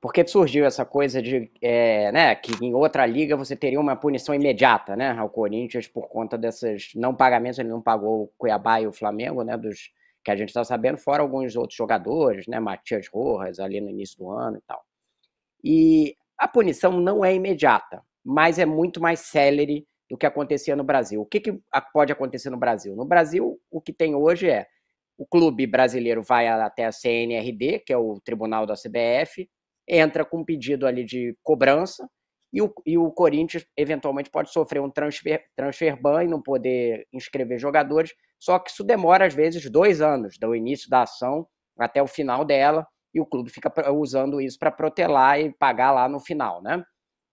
porque surgiu essa coisa de é, né, que em outra liga você teria uma punição imediata né, ao Corinthians por conta desses não pagamentos, ele não pagou o Cuiabá e o Flamengo, né, dos que a gente está sabendo, fora alguns outros jogadores, né, Matias Rojas ali no início do ano e tal. E a punição não é imediata, mas é muito mais célere do que acontecia no Brasil. O que, que pode acontecer no Brasil? No Brasil, o que tem hoje é o clube brasileiro vai até a CNRD, que é o tribunal da CBF, entra com um pedido ali de cobrança e o, e o Corinthians eventualmente pode sofrer um transfer, transfer ban e não poder inscrever jogadores, só que isso demora às vezes dois anos, do início da ação até o final dela, e o clube fica usando isso para protelar e pagar lá no final, né?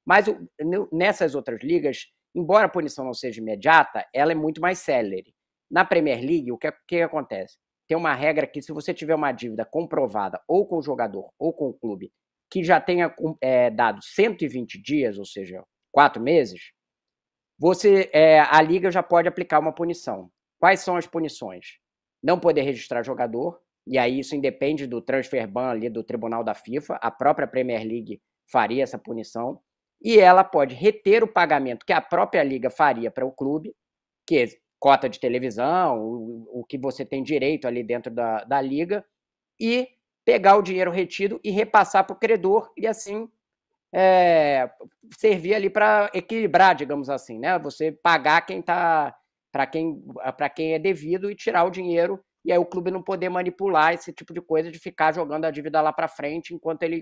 Mas nessas outras ligas, embora a punição não seja imediata, ela é muito mais célere. Na Premier League, o que, que acontece? Tem uma regra que se você tiver uma dívida comprovada ou com o jogador ou com o clube que já tenha é, dado 120 dias, ou seja, quatro meses, você é, a liga já pode aplicar uma punição. Quais são as punições? Não poder registrar jogador, e aí isso independe do transfer ban ali do Tribunal da FIFA, a própria Premier League faria essa punição, e ela pode reter o pagamento que a própria liga faria para o clube, que é cota de televisão, o, o que você tem direito ali dentro da, da liga, e pegar o dinheiro retido e repassar para o credor e assim é, servir ali para equilibrar, digamos assim, né? Você pagar quem tá para quem para quem é devido e tirar o dinheiro e aí o clube não poder manipular esse tipo de coisa de ficar jogando a dívida lá para frente enquanto ele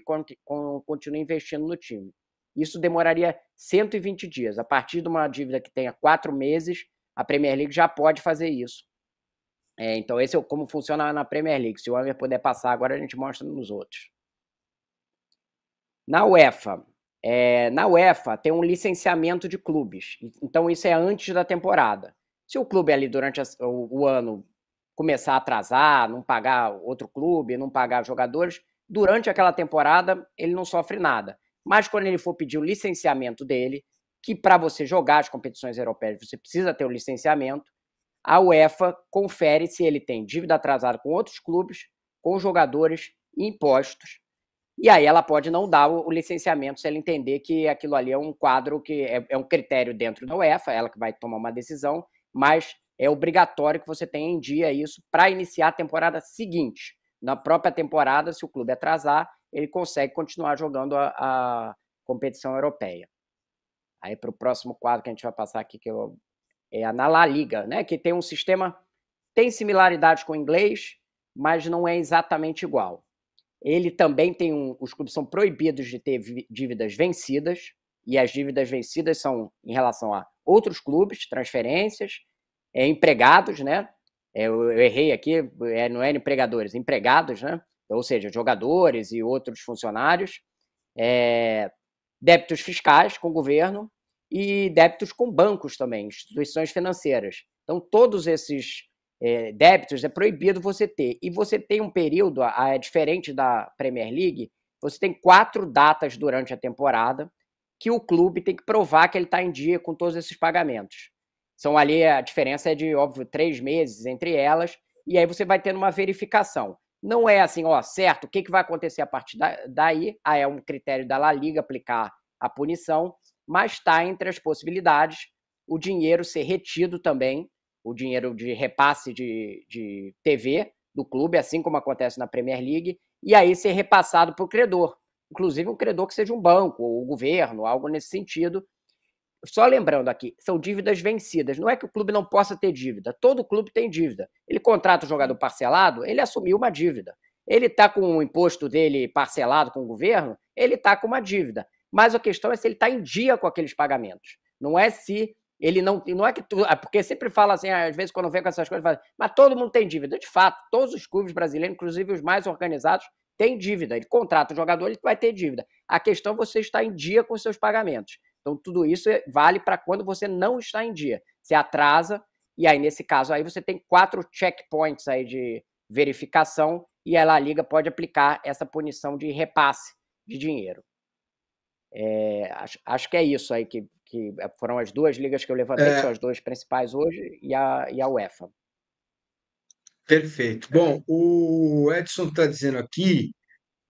continua investindo no time. Isso demoraria 120 dias. A partir de uma dívida que tenha quatro meses, a Premier League já pode fazer isso. É, então, esse é como funciona na Premier League. Se o Hammer puder passar agora, a gente mostra nos outros. Na UEFA. É, na UEFA tem um licenciamento de clubes. Então, isso é antes da temporada. Se o clube ali durante a, o, o ano começar a atrasar, não pagar outro clube, não pagar jogadores, durante aquela temporada ele não sofre nada. Mas quando ele for pedir o licenciamento dele, que para você jogar as competições europeias você precisa ter o licenciamento, a UEFA confere se ele tem dívida atrasada com outros clubes, com jogadores, impostos. E aí ela pode não dar o licenciamento se ela entender que aquilo ali é um quadro que é, é um critério dentro da UEFA, ela que vai tomar uma decisão, mas é obrigatório que você tenha em dia isso para iniciar a temporada seguinte. Na própria temporada, se o clube atrasar, ele consegue continuar jogando a, a competição europeia. Aí para o próximo quadro que a gente vai passar aqui, que eu é, na La Liga, né? Que tem um sistema tem similaridade com o inglês, mas não é exatamente igual. Ele também tem um, os clubes são proibidos de ter dívidas vencidas e as dívidas vencidas são em relação a outros clubes, transferências, é, empregados, né? É, eu, eu, errei aqui, é, não é empregadores, empregados, né? Ou seja, jogadores e outros funcionários, é, débitos fiscais com o governo e débitos com bancos também, instituições financeiras. Então, todos esses é, débitos é proibido você ter. E você tem um período, é diferente da Premier League, você tem quatro datas durante a temporada que o clube tem que provar que ele está em dia com todos esses pagamentos. São ali, a diferença é de, óbvio, três meses entre elas, e aí você vai tendo uma verificação. Não é assim, ó, certo, o que, que vai acontecer a partir daí? Ah, é um critério da La Liga aplicar a punição, mas está entre as possibilidades o dinheiro ser retido também, o dinheiro de repasse de, de TV do clube, assim como acontece na Premier League, e aí ser repassado para o credor, inclusive um credor que seja um banco ou o governo, algo nesse sentido. Só lembrando aqui, são dívidas vencidas. Não é que o clube não possa ter dívida. Todo clube tem dívida. Ele contrata o jogador parcelado, ele assumiu uma dívida. Ele está com o imposto dele parcelado com o governo, ele está com uma dívida mas a questão é se ele está em dia com aqueles pagamentos. Não é se ele não. Não é que tu, é Porque sempre fala assim, ah, às vezes, quando vem com essas coisas, fala, mas todo mundo tem dívida. De fato, todos os clubes brasileiros, inclusive os mais organizados, têm dívida. Ele contrata o jogador, ele vai ter dívida. A questão é você estar em dia com seus pagamentos. Então, tudo isso é, vale para quando você não está em dia. Você atrasa, e aí, nesse caso, aí você tem quatro checkpoints aí de verificação, e a Liga pode aplicar essa punição de repasse de dinheiro. É, acho, acho que é isso aí, que, que é, foram as duas ligas que eu levantei, é. que são é. as duas principais hoje, e a, e a UEFA. Perfeito. Bom, o Edson está dizendo aqui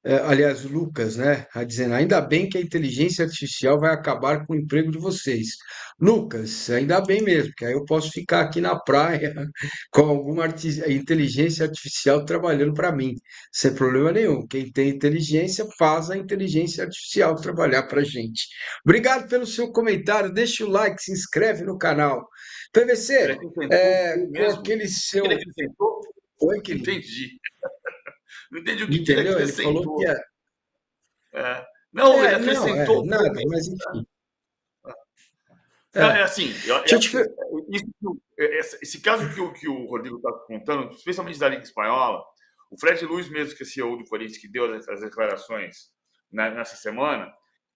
é, aliás, Lucas, né, a tá dizendo, ainda bem que a inteligência artificial vai acabar com o emprego de vocês. Lucas, ainda bem mesmo, que aí eu posso ficar aqui na praia com alguma inteligência artificial trabalhando para mim, sem problema nenhum. Quem tem inteligência faz a inteligência artificial trabalhar para a gente. Obrigado pelo seu comentário, deixa o like, se inscreve no canal. PVC, é, com aquele seu... Ele Oi, que entendi. Não entendi o que, Entendeu? ele acrescentou. Ele falou que é... é. Não, é, ele acrescentou. Não, é, nada, mas enfim. É. é assim, eu, isso, esse, esse, caso que o, que o Rodrigo está contando, especialmente da Liga Espanhola, o Fred Luiz, mesmo que é CEO do Corinthians, que deu as, as declarações nessa semana,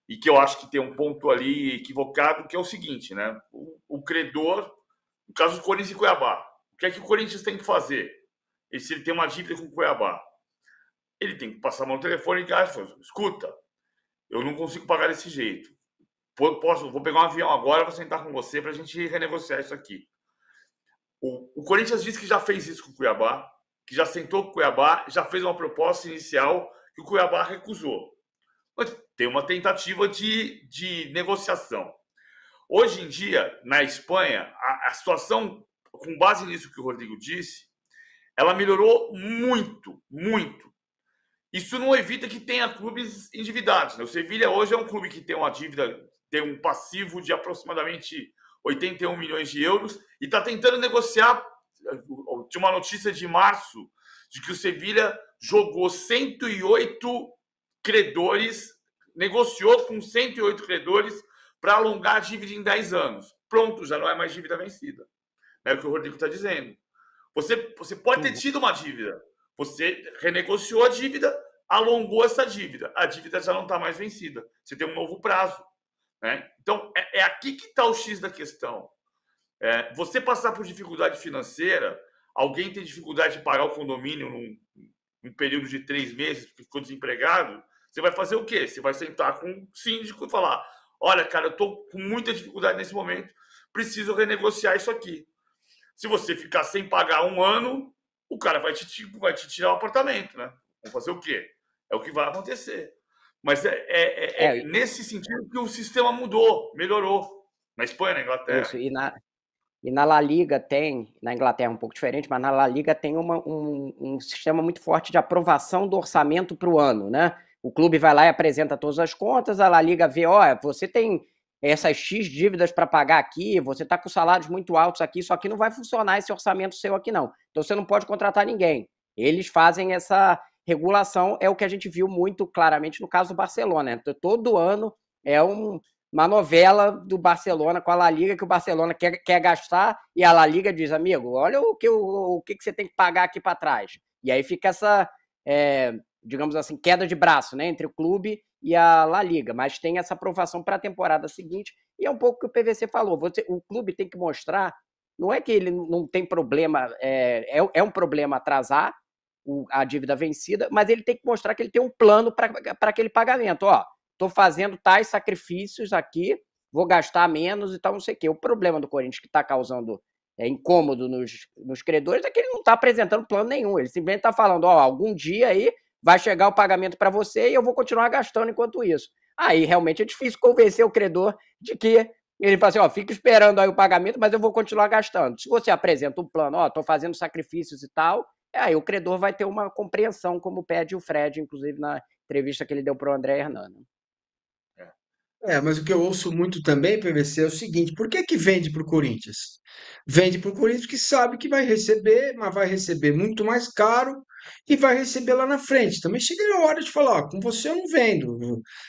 e que eu acho que tem um ponto ali equivocado, que é o seguinte, né? O, o credor, no caso do Corinthians e Cuiabá, o que é que o Corinthians tem que fazer? E se ele tem uma dívida com o Cuiabá, ele tem que passar a mão no telefone e gasta. Escuta, eu não consigo pagar desse jeito. Posso, vou pegar um avião agora, vou sentar com você para a gente renegociar isso aqui. O, o Corinthians disse que já fez isso com o Cuiabá, que já sentou com o Cuiabá, já fez uma proposta inicial que o Cuiabá recusou. Mas tem uma tentativa de, de negociação. Hoje em dia, na Espanha, a, a situação, com base nisso que o Rodrigo disse, ela melhorou muito, muito. Isso não evita que tenha clubes endividados. Né? O Sevilha hoje é um clube que tem uma dívida, tem um passivo de aproximadamente 81 milhões de euros e está tentando negociar. Eh, tinha uma notícia de março de que o Sevilha jogou 108 credores, negociou com 108 credores para alongar a dívida em 10 anos. Pronto, já não é mais dívida vencida. Né? É o que o Rodrigo está dizendo. Você, você pode ter uhum. tido uma dívida, você renegociou a dívida, alongou essa dívida. A dívida já não está mais vencida. Você tem um novo prazo. Né? Então, é, é aqui que está o X da questão. É, você passar por dificuldade financeira, alguém tem dificuldade de pagar o condomínio num, num, período de três meses porque ficou desempregado, você vai fazer o quê? Você vai sentar com o síndico e falar: olha, cara, eu estou com muita dificuldade nesse momento, preciso renegociar isso aqui. Se você ficar sem pagar um ano, o cara vai te, tipo, vai te tirar o apartamento, né? Vamos fazer o quê? É o que vai acontecer. Mas é, é, é, é, é nesse sentido que o sistema mudou, melhorou. Na Espanha, na Inglaterra. Isso, e na, e na La Liga tem, na Inglaterra é um pouco diferente, mas na La Liga tem uma, um, um sistema muito forte de aprovação do orçamento para o ano, né? O clube vai lá e apresenta todas as contas, a La Liga vê, ó, você tem essas X dívidas para pagar aqui, você está com salários muito altos aqui, isso aqui não vai funcionar esse orçamento seu aqui não. Então você não pode contratar ninguém. Eles fazem essa regulação, é o que a gente viu muito claramente no caso do Barcelona. Então, todo ano é um, uma novela do Barcelona com a La Liga que o Barcelona quer, quer gastar e a La Liga diz, amigo, olha o que, o, o que, que você tem que pagar aqui para trás. E aí fica essa é, digamos assim, queda de braço né, entre o clube e a La Liga, mas tem essa aprovação para a temporada seguinte, e é um pouco o que o PVC falou, você, o clube tem que mostrar, não é que ele não tem problema, é, é, é um problema atrasar o, a dívida vencida, mas ele tem que mostrar que ele tem um plano para aquele pagamento, ó, estou fazendo tais sacrifícios aqui, vou gastar menos e tal, não sei o quê. O problema do Corinthians que está causando é, incômodo nos, nos credores é que ele não está apresentando plano nenhum, ele simplesmente está falando, ó, algum dia aí vai chegar o pagamento para você e eu vou continuar gastando enquanto isso. Aí realmente é difícil convencer o credor de que ele fala assim, ó, fica esperando aí o pagamento, mas eu vou continuar gastando. Se você apresenta um plano, ó, tô fazendo sacrifícios e tal, é aí o credor vai ter uma compreensão, como pede o Fred, inclusive na entrevista que ele deu para o André Hernando. É, mas o que eu ouço muito também, PVC, é o seguinte: por que que vende para o Corinthians? Vende para o Corinthians que sabe que vai receber, mas vai receber muito mais caro e vai receber lá na frente. Também chega a hora de falar: ó, com você eu não vendo.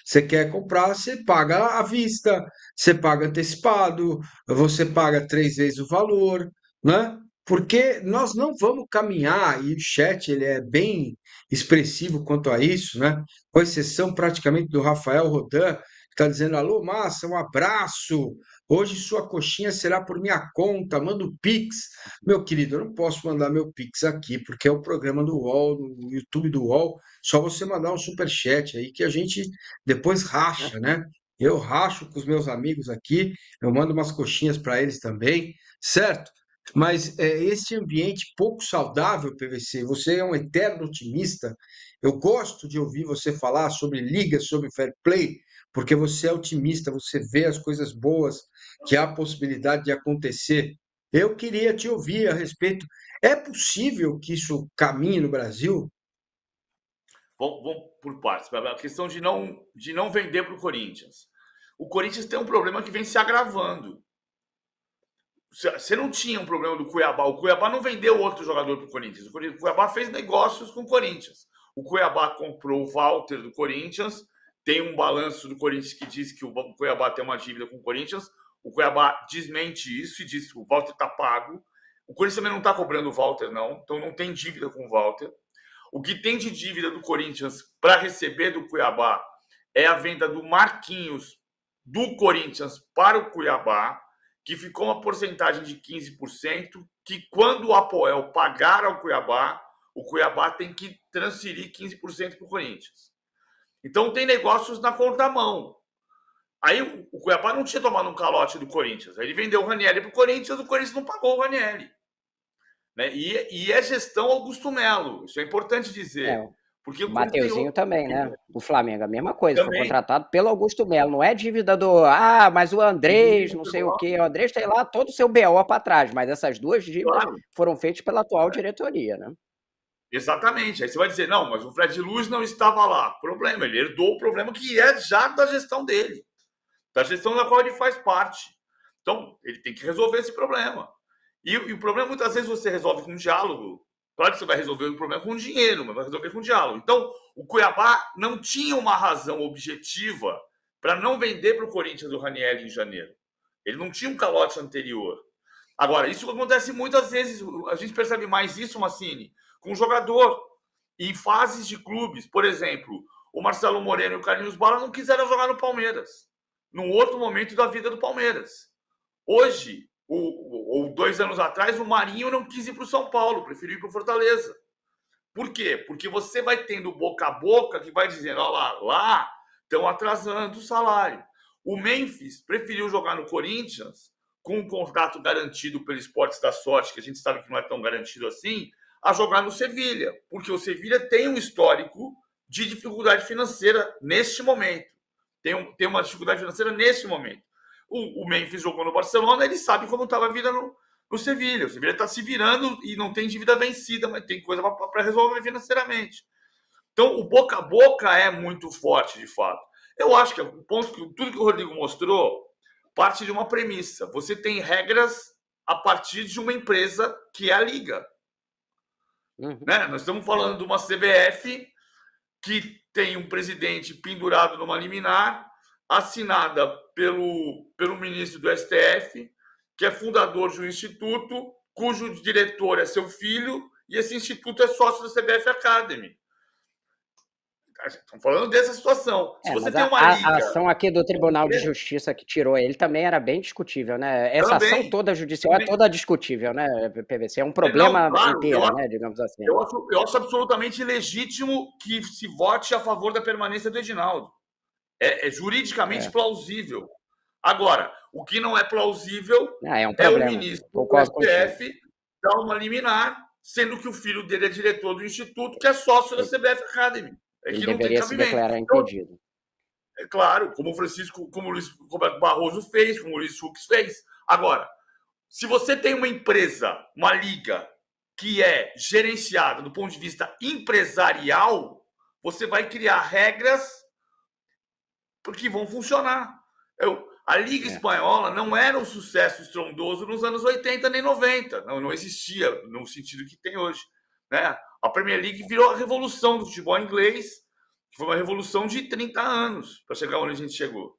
Você quer comprar, você paga à vista, você paga antecipado, você paga três vezes o valor, né? Porque nós não vamos caminhar, e o chat ele é bem expressivo quanto a isso, né? Com exceção praticamente do Rafael Rodan Tá dizendo, alô, massa, um abraço. Hoje sua coxinha será por minha conta, manda o Pix. Meu querido, eu não posso mandar meu Pix aqui, porque é o programa do UOL, no YouTube do UOL. Só você mandar um super chat aí que a gente depois racha, né? Eu racho com os meus amigos aqui, eu mando umas coxinhas para eles também, certo? Mas é, esse ambiente pouco saudável, PVC, você é um eterno otimista. Eu gosto de ouvir você falar sobre liga, sobre fair play, porque você é otimista, você vê as coisas boas que há possibilidade de acontecer. Eu queria te ouvir a respeito. É possível que isso caminhe no Brasil? Vamos, bom, por partes. A questão de não, de não vender para o Corinthians. O Corinthians tem um problema que vem se agravando. Você não tinha um problema do Cuiabá. O Cuiabá não vendeu outro jogador para o Corinthians. O Cuiabá fez negócios com o Corinthians. O Cuiabá comprou o Walter do Corinthians tem um balanço do Corinthians que diz que o Cuiabá tem uma dívida com o Corinthians. O Cuiabá desmente isso e diz que o Walter está pago. O Corinthians também não está cobrando o Walter, não. Então não tem dívida com o Walter. O que tem de dívida do Corinthians para receber do Cuiabá é a venda do Marquinhos do Corinthians para o Cuiabá, que ficou uma porcentagem de 15%, que quando o Apoel pagar ao Cuiabá, o Cuiabá tem que transferir 15% para o Corinthians. Então tem negócios na contramão. Aí o Cuiabá não tinha tomado um calote do Corinthians. Aí ele vendeu o Ranieri para o Corinthians, o Corinthians não pagou o Ranieri. Né? E, e é gestão Augusto Melo. Isso é importante dizer. É, porque o Mateuzinho outro... também, né? O Flamengo, a mesma coisa. Também. Foi contratado pelo Augusto Melo. Não é dívida do. Ah, mas o Andrés, não sei o quê. O Andrés tem lá todo o seu BO para trás. Mas essas duas dívidas claro. foram feitas pela atual diretoria, né? Exatamente. Aí você vai dizer, não, mas o Fred Luz não estava lá. Problema, ele herdou o problema que é já da gestão dele, da gestão da qual ele faz parte. Então, ele tem que resolver esse problema. E, e o problema, muitas vezes, você resolve com um diálogo. Claro que você vai resolver o problema com dinheiro, mas vai resolver com diálogo. Então, o Cuiabá não tinha uma razão objetiva para não vender para o Corinthians o Raniel em janeiro. Ele não tinha um calote anterior. Agora, isso acontece muitas vezes, a gente percebe mais isso, Massini, com o jogador. Em fases de clubes, por exemplo, o Marcelo Moreno e o Carlinhos Bala não quiseram jogar no Palmeiras, num outro momento da vida do Palmeiras. Hoje, ou, ou dois anos atrás, o Marinho não quis ir para o São Paulo, preferiu ir para o Fortaleza. Por quê? Porque você vai tendo boca a boca que vai dizendo: olha lá, lá estão atrasando o salário. O Memphis preferiu jogar no Corinthians com um contrato garantido pelo Esportes da Sorte, que a gente sabe que não é tão garantido assim, a jogar no Sevilha, porque o Sevilha tem um histórico de dificuldade financeira neste momento. Tem, um, tem uma dificuldade financeira neste momento. O, o Memphis jogou no Barcelona, ele sabe como estava tá a vida no, no Sevilha. O Sevilha está se virando e não tem dívida vencida, mas tem coisa para resolver financeiramente. Então, o boca a boca é muito forte, de fato. Eu acho que o é ponto que tudo que o Rodrigo mostrou parte de uma premissa. Você tem regras a partir de uma empresa que é a liga. Uhum. Né? Nós estamos falando de uma CBF que tem um presidente pendurado numa liminar, assinada pelo, pelo ministro do STF, que é fundador de um instituto, cujo diretor é seu filho, e esse instituto é sócio da CBF Academy. Estamos falando dessa situação. É, você tem uma a, liga... a ação aqui do Tribunal de Justiça que tirou ele também era bem discutível, né? Essa também, ação toda judicial é também. é toda discutível, né, PVC? É um problema não, claro, inteiro, né, digamos assim. Eu acho, eu acho absolutamente legítimo que se vote a favor da permanência do Edinaldo. É, é juridicamente é. plausível. Agora, o que não é plausível ah, é, um é o ministro do STF dar uma liminar, sendo que o filho dele é diretor do instituto, que é sócio da CBF Academy. É ele deveria se declarar então, impedido. é claro, como o Francisco, como o Luiz Roberto Barroso fez, como o Luiz Fux fez. Agora, se você tem uma empresa, uma liga, que é gerenciada do ponto de vista empresarial, você vai criar regras porque vão funcionar. Eu, a Liga é. Espanhola não era um sucesso estrondoso nos anos 80 nem 90. Não, não existia no sentido que tem hoje. Né? A Premier League virou a revolução do futebol inglês, que foi uma revolução de 30 anos para chegar onde a gente chegou.